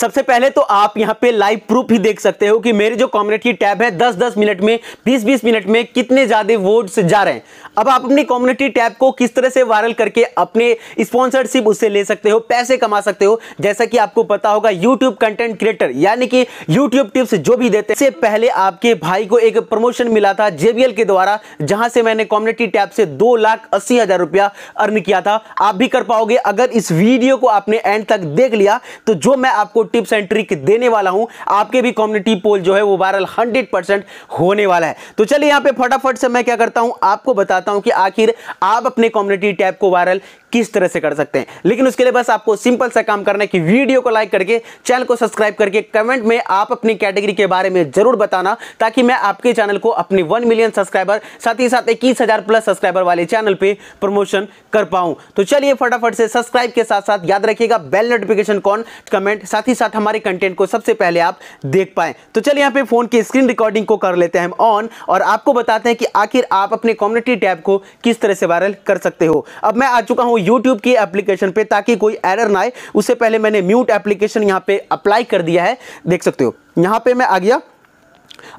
सबसे पहले तो आप यहाँ पे लाइव प्रूफ ही देख सकते हो कि मेरे जो कॉम्युनिट की टैब है 10-10 मिनट में 20-20 मिनट में कितने ज़्यादा वोट्स जा रहे हैं अब आप अपनी कॉम्युनिटी टैब को किस तरह से वायरल करके अपने स्पॉन्सरशिप उससे ले सकते हो पैसे कमा सकते हो जैसा कि आपको पता होगा यूट्यूब कंटेंट क्रिएटर यानी कि यूट्यूब टिप्स जो भी देते हैं पहले आपके भाई को एक प्रमोशन मिला था जेबीएल के द्वारा जहां से मैंने कॉम्युनिटी टैब से दो लाख अस्सी हजार रुपया अर्न किया था आप भी कर पाओगे अगर इस वीडियो को आपने एंड तक देख लिया तो जो मैं आपको टिप्स एंड ट्रिक देने वाला हूं आपके भी कम्युनिटी पोल जो है वो वायरल हंड्रेड होने वाला है तो चलिए यहां पे फटाफट से मैं क्या करता हूं आपको बताता हूं कि आखिर आप अपने कम्युनिटी टैब को वायरल किस तरह से कर सकते हैं लेकिन उसके लिए बस आपको सिंपल सा काम करना है कि वीडियो को लाइक करके चैनल को सब्सक्राइब करके कमेंट में आप अपनी कैटेगरी के बारे में जरूर बताना ताकि मैं आपके चैनल को अपने वन मिलियन सब्सक्राइबर साथ ही साथ इक्कीस हज़ार प्लस सब्सक्राइबर वाले चैनल पे प्रमोशन कर पाऊं तो चलिए फटाफट से सब्सक्राइब के साथ साथ याद रखिएगा बेल नोटिफिकेशन कौन कमेंट साथ ही साथ हमारे कंटेंट को सबसे पहले आप देख पाए तो चलिए यहाँ पे फ़ोन की स्क्रीन रिकॉर्डिंग को कर लेते हैं हम ऑन और आपको बताते हैं कि आखिर आप अपने कम्युनिटी टैब को किस तरह से वायरल कर सकते हो अब मैं आ चुका हूँ यूट्यूब की एप्लीकेशन पे ताकि कोई एरर ना आए उससे पहले मैंने म्यूट एप्लीकेशन यहाँ पे अप्लाई कर दिया है देख सकते हो यहाँ पे मैं आ गया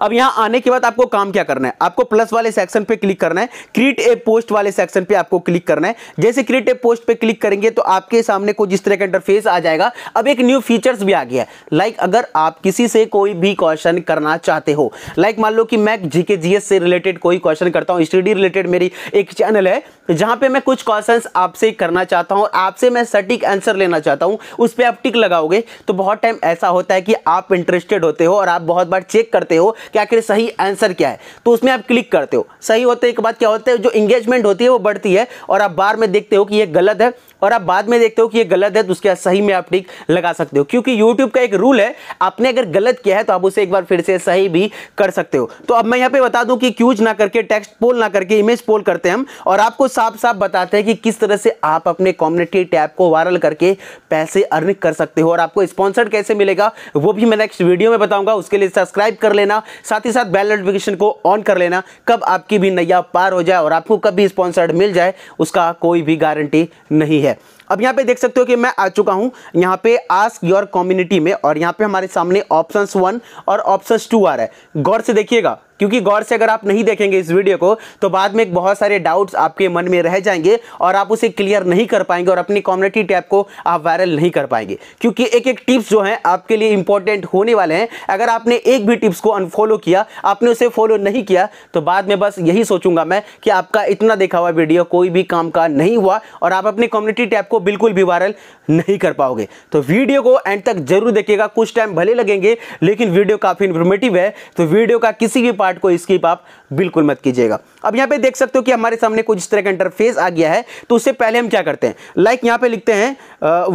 अब यहां आने के बाद आपको काम क्या करना है आपको प्लस वाले सेक्शन पे क्लिक करना है क्रिएट ए पोस्ट वाले सेक्शन पे आपको क्लिक करना है जैसे क्रिएट ए पोस्ट पे क्लिक करेंगे तो आपके सामने कुछ इस तरह का इंटरफेस आ जाएगा अब एक न्यू फीचर्स भी आ गया लाइक अगर आप किसी से कोई भी क्वेश्चन करना चाहते हो लाइक मान लो कि मैं जीके जीएस से रिलेटेड कोई क्वेश्चन करता हूँ स्टडी रिलेटेड मेरी एक चैनल है जहां पे मैं कुछ क्वेश्चन आपसे करना चाहता हूँ आपसे मैं सटीक आंसर लेना चाहता हूँ उस पर आप टिक लगाओगे तो बहुत टाइम ऐसा होता है कि आप इंटरेस्टेड होते हो और आप बहुत बार चेक करते हो कि आखिर सही आंसर क्या है तो उसमें आप क्लिक करते हो सही होते के बाद क्या होता है जो इंगेजमेंट होती है वो बढ़ती है और आप बार में देखते हो कि ये गलत है और आप बाद में देखते हो कि ये गलत है तो उसके सही में आप टिक लगा सकते हो क्योंकि यूट्यूब का एक रूल है आपने अगर गलत किया है तो आप उसे एक बार फिर से सही भी कर सकते हो तो अब मैं यहाँ पे बता दूं कि क्यूज ना करके टेक्स्ट पोल ना करके इमेज पोल करते हैं हम और आपको साफ साफ बताते हैं कि किस तरह से आप अपने कॉम्युनिटी टैप को वायरल करके पैसे अर्न कर सकते हो और आपको स्पॉन्सर्ड कैसे मिलेगा वो भी मैं नेक्स्ट वीडियो में बताऊंगा उसके लिए सब्सक्राइब कर लेना साथ ही साथ बेल नोटिफिकेशन को ऑन कर लेना कब आपकी भी नैया पार हो जाए और आपको कब भी स्पॉन्सर्ड मिल जाए उसका कोई भी गारंटी नहीं है अब यहाँ पे देख सकते हो कि मैं आ चुका हूँ यहाँ पे आस्क योर कम्युनिटी में और यहाँ पे हमारे सामने ऑप्शंस वन और ऑप्शंस टू आ रहा है गौर से देखिएगा क्योंकि गौर से अगर आप नहीं देखेंगे इस वीडियो को तो बाद में बहुत सारे डाउट्स आपके मन में रह जाएंगे और आप उसे क्लियर नहीं कर पाएंगे और अपनी कॉम्युनिटी टैब को आप वायरल नहीं कर पाएंगे क्योंकि एक एक टिप्स जो है आपके लिए इंपॉर्टेंट होने वाले हैं अगर आपने एक भी टिप्स को अनफॉलो किया आपने उसे फॉलो नहीं किया तो बाद में बस यही सोचूंगा मैं कि आपका इतना देखा हुआ वीडियो कोई भी काम का नहीं हुआ और आप अपनी कम्युनिटी टैब को बिल्कुल भी वायरल नहीं कर पाओगे तो वीडियो को एंड तक जरूर देखिएगा कुछ टाइम भले लगेंगे लेकिन वीडियो काफ़ी इंफॉर्मेटिव है तो वीडियो का किसी भी पार्ट पार्ट को स्किप आप बिल्कुल मत कीजिएगा अब यहां पे देख सकते हो कि हमारे सामने कुछ इस तरह का इंटरफेस आ गया है तो उससे पहले हम क्या करते हैं लाइक like यहां पे लिखते हैं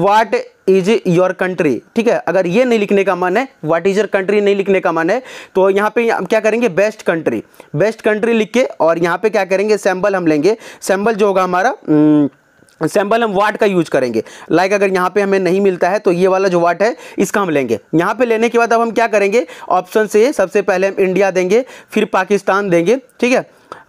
व्हाट इज योर कंट्री ठीक है अगर ये नहीं लिखने का मन है व्हाट इज योर कंट्री नहीं लिखने का मन है तो यहां पे हम क्या करेंगे बेस्ट कंट्री बेस्ट कंट्री लिख के और यहां पे क्या करेंगे सैम्बल हम लेंगे सैम्बल जो होगा हमारा न, सैम्पल हम वाट का यूज करेंगे लाइक like अगर यहाँ पे हमें नहीं मिलता है तो ये वाला जो वाट है इसका हम लेंगे यहाँ पे लेने के बाद अब हम क्या करेंगे ऑप्शन से सबसे पहले हम इंडिया देंगे फिर पाकिस्तान देंगे ठीक है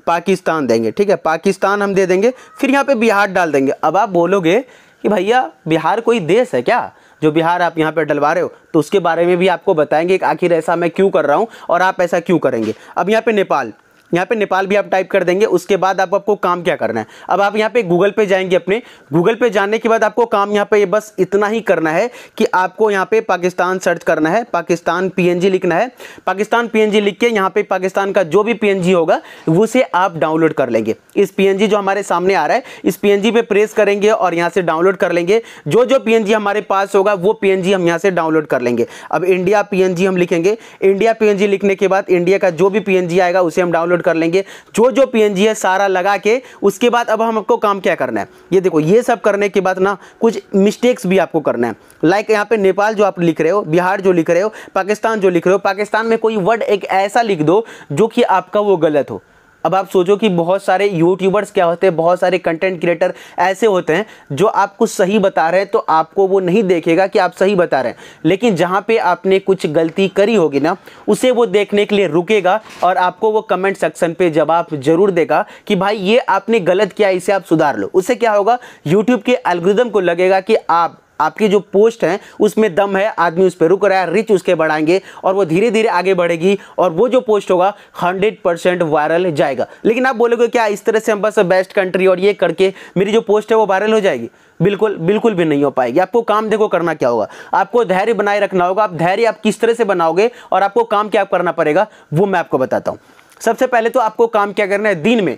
पाकिस्तान देंगे ठीक है पाकिस्तान हम दे देंगे फिर यहाँ पे बिहार डाल देंगे अब आप बोलोगे कि भैया बिहार कोई देश है क्या जो बिहार आप यहाँ पर डलवा रहे हो तो उसके बारे में भी आपको बताएंगे कि आखिर ऐसा मैं क्यों कर रहा हूँ और आप ऐसा क्यों करेंगे अब यहाँ पर नेपाल यहाँ पे नेपाल भी आप टाइप कर देंगे उसके बाद आप आपको काम क्या करना है अब आप यहाँ पे गूगल पे जाएंगे अपने गूगल पे जाने के बाद आपको काम यहाँ पे बस इतना ही करना है कि आपको यहाँ पे पाकिस्तान सर्च करना है पाकिस्तान पीएनजी लिखना है पाकिस्तान पीएनजी लिख के यहाँ पे पाकिस्तान का जो भी पी होगा उसे आप डाउनलोड कर लेंगे इस पी जो हमारे सामने आ रहा है इस पी पे प्रेस करेंगे और यहाँ से डाउनलोड कर लेंगे जो जो पी हमारे पास होगा वो पी हम यहाँ से डाउनलोड कर लेंगे अब इंडिया पी हम लिखेंगे इंडिया पी लिखने के बाद इंडिया का जो भी पी आएगा उसे हम डाउनलोड डाउनलोड कर लेंगे जो जो पी है सारा लगा के उसके बाद अब हमको काम क्या करना है ये देखो ये सब करने के बाद ना कुछ मिस्टेक्स भी आपको करना है लाइक यहाँ पे नेपाल जो आप लिख रहे हो बिहार जो लिख रहे हो पाकिस्तान जो लिख रहे हो पाकिस्तान में कोई वर्ड एक ऐसा लिख दो जो कि आपका वो गलत हो अब आप सोचो कि बहुत सारे यूट्यूबर्स क्या होते हैं बहुत सारे कंटेंट क्रिएटर ऐसे होते हैं जो आपको सही बता रहे हैं तो आपको वो नहीं देखेगा कि आप सही बता रहे हैं लेकिन जहाँ पे आपने कुछ गलती करी होगी ना उसे वो देखने के लिए रुकेगा और आपको वो कमेंट सेक्शन पे जवाब जरूर देगा कि भाई ये आपने गलत किया इसे आप सुधार लो उससे क्या होगा यूट्यूब के एलग्रिदम को लगेगा कि आप आपकी जो पोस्ट है उसमें दम है आदमी उस पर रुक रहा है रिच उसके बढ़ाएंगे और वो धीरे धीरे आगे बढ़ेगी और वो जो पोस्ट होगा हंड्रेड परसेंट वायरल जाएगा लेकिन आप बोलोगे क्या इस तरह से हम बस बेस्ट कंट्री और ये करके मेरी जो पोस्ट है वो वायरल हो जाएगी बिल्कुल बिल्कुल भी नहीं हो पाएगी आपको काम देखो करना क्या होगा आपको धैर्य बनाए रखना होगा आप धैर्य आप किस तरह से बनाओगे और आपको काम क्या करना पड़ेगा वो मैं आपको बताता हूँ सबसे पहले तो आपको काम क्या करना है दिन में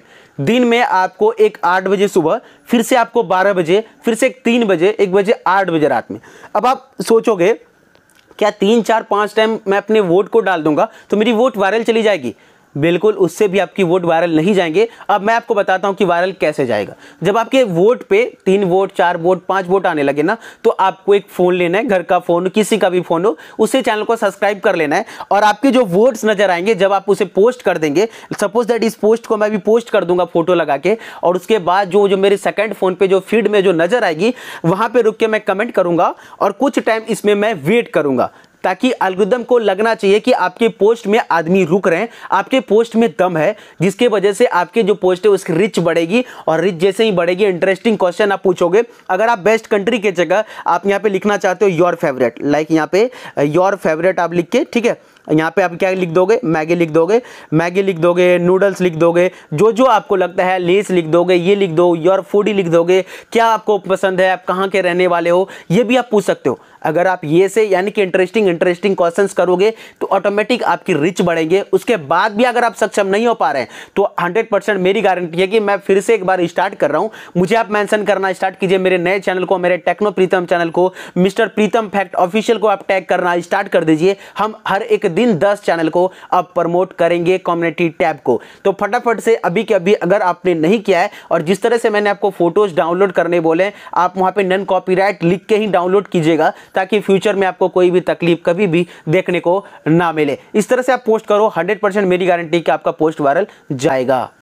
दिन में आपको एक आठ बजे सुबह फिर से आपको बारह बजे फिर से एक तीन बजे एक बजे आठ बजे रात में अब आप सोचोगे क्या तीन चार पांच टाइम मैं अपने वोट को डाल दूंगा तो मेरी वोट वायरल चली जाएगी बिल्कुल उससे भी आपकी वोट वायरल नहीं जाएंगे अब मैं आपको बताता हूं कि वायरल कैसे जाएगा जब आपके वोट पे तीन वोट चार वोट पांच वोट आने लगे ना तो आपको एक फ़ोन लेना है घर का फ़ोन किसी का भी फ़ोन हो उसे चैनल को सब्सक्राइब कर लेना है और आपके जो वोट्स नज़र आएंगे जब आप उसे पोस्ट कर देंगे सपोज दैट इस पोस्ट को मैं भी पोस्ट कर दूंगा फोटो लगा के और उसके बाद जो जो मेरे सेकेंड फ़ोन पे जो फीड में जो नज़र आएगी वहां पर रुक के मैं कमेंट करूंगा और कुछ टाइम इसमें मैं वेट करूंगा ताकि अलगुदम को लगना चाहिए कि आपके पोस्ट में आदमी रुक रहे हैं आपके पोस्ट में दम है जिसके वजह से आपके जो पोस्ट है उसकी रिच बढ़ेगी और रिच जैसे ही बढ़ेगी इंटरेस्टिंग क्वेश्चन आप पूछोगे अगर आप बेस्ट कंट्री के जगह आप यहाँ पे लिखना चाहते हो योर फेवरेट लाइक यहाँ पे योर फेवरेट आप लिख के ठीक है यहाँ पे आप क्या लिख दोगे मैगी लिख दोगे मैगी लिख दोगे नूडल्स लिख दोगे जो जो आपको लगता है लेस लिख दोगे ये लिख दो योर फूडी लिख दोगे क्या आपको पसंद है आप कहाँ के रहने वाले हो ये भी आप पूछ सकते हो अगर आप ये से यानी कि इंटरेस्टिंग इंटरेस्टिंग क्वेश्चन करोगे तो ऑटोमेटिक आपकी रिच बढ़ेंगे उसके बाद भी अगर आप सक्षम नहीं हो पा रहे तो हंड्रेड परसेंट मेरी गारंटी है कि मैं फिर से एक बार स्टार्ट कर रहा हूँ मुझे आप मैंशन करना स्टार्ट कीजिए मेरे नए चैनल को मेरे टेक्नो प्रीतम चैनल को मिस्टर प्रीतम फैक्ट ऑफिशियल को आप टैग करना स्टार्ट कर दीजिए हम हर एक दिन दस चैनल को आप प्रमोट करेंगे कम्युनिटी टैब को तो फटाफट से अभी के अभी अगर आपने नहीं किया है और जिस तरह से मैंने आपको फोटोज डाउनलोड करने बोले आप वहां पर नन कॉपी लिख के ही डाउनलोड कीजिएगा ताकि फ्यूचर में आपको कोई भी तकलीफ कभी भी देखने को ना मिले इस तरह से आप पोस्ट करो हंड्रेड मेरी गारंटी कि आपका पोस्ट वायरल जाएगा